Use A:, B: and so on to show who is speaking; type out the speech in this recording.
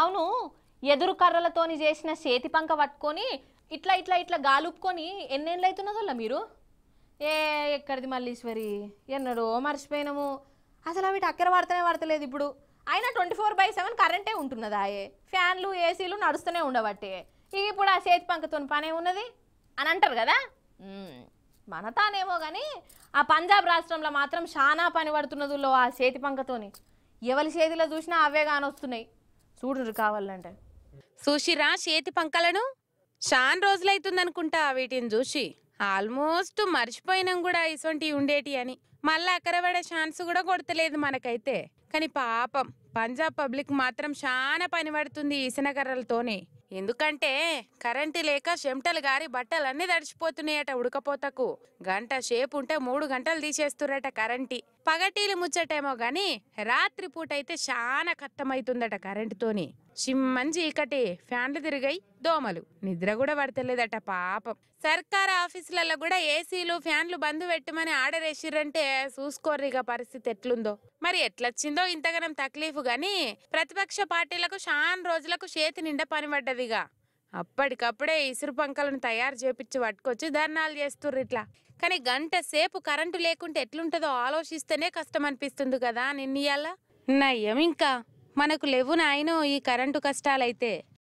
A: అవును ఎదురు కర్రలతోని చేసిన చేతి పంక పట్టుకొని ఇట్లా ఇట్లా ఇట్లా గాలుపుకొని ఎన్నేళ్ళు అవుతున్నదోళ్ళ మీరు ఏ ఎక్కడిది మల్లీశ్వరి ఎన్నడో మర్చిపోయినాము అసలు అవి టక్కర వాడతనే పడతలేదు ఇప్పుడు అయినా ట్వంటీ ఫోర్ బై సెవెన్ కరెంటే ఉంటున్నదా ఫ్యాన్లు ఏసీలు నడుస్తూనే ఉండబట్టే ఇక ఇప్పుడు ఆ చేతి పంకతో పనే ఉన్నది అని అంటారు కదా మన తానేమో కానీ ఆ పంజాబ్ రాష్ట్రంలో మాత్రం చాలా పని పడుతున్నదిలో ఆ చేతి పంకతోని ఎవరి చేతిలో చూసినా అవే కానొస్తున్నాయి
B: చూడు కావాలంటే రా చేతి పంకలను చాన్ రోజులైతుందనుకుంటా వీటిని చూసి ఆల్మోస్ట్ మర్చిపోయినాం కూడా ఇసొంటివి ఉండేటి అని మళ్ళీ అక్కరబడే ఛాన్స్ కూడా కొడతలేదు మనకైతే కానీ పాపం పంజాబ్ పబ్లిక్ మాత్రం చాలా పని పడుతుంది ఈసనకర్రలతోనే ఎందుకంటే కరెంటు లేక చెమటలు గారి బట్టలన్నీ తడిచిపోతున్నాయట ఉడకపోతకు గంట సేపు ఉంటే మూడు గంటలు తీసేస్తురట కరెంటు పగటీలు ముచ్చటేమో గాని రాత్రిపూట అయితే చాలా కత్తమవుతుందట కరెంటుతోని సిమ్మని చీకటి ఫ్యాన్లు తిరిగాయి దోమలు నిద్ర కూడా పడతలేదట పాపం సర్కార్ ఆఫీసులలో కూడా ఏసీలు ఫ్యాన్లు బంద్ పెట్టమని ఆర్డర్ వేసిర్రంటే చూసుకోర్రిక పరిస్థితి ఎట్లుందో మరి ఎట్లొచ్చిందో ఇంతగానం తక్లీఫ్ గాని ప్రతిపక్ష పార్టీలకు షాన్ రోజులకు చేతి నిండా పనిపడ్డదిగా అప్పటికప్పుడే ఇసురు పంకలను తయారు చేపించి పట్టుకొచ్చి ధర్నాలు చేస్తుర్రు ఇట్లా కానీ గంట సేపు కరెంటు లేకుంటే ఎట్లుంటుందో ఆలోచిస్తేనే కష్టం అనిపిస్తుంది కదా నిన్నయాల నయ్యం ఇంకా మనకు లేవు నాయనో ఈ కరెంటు కష్టాలైతే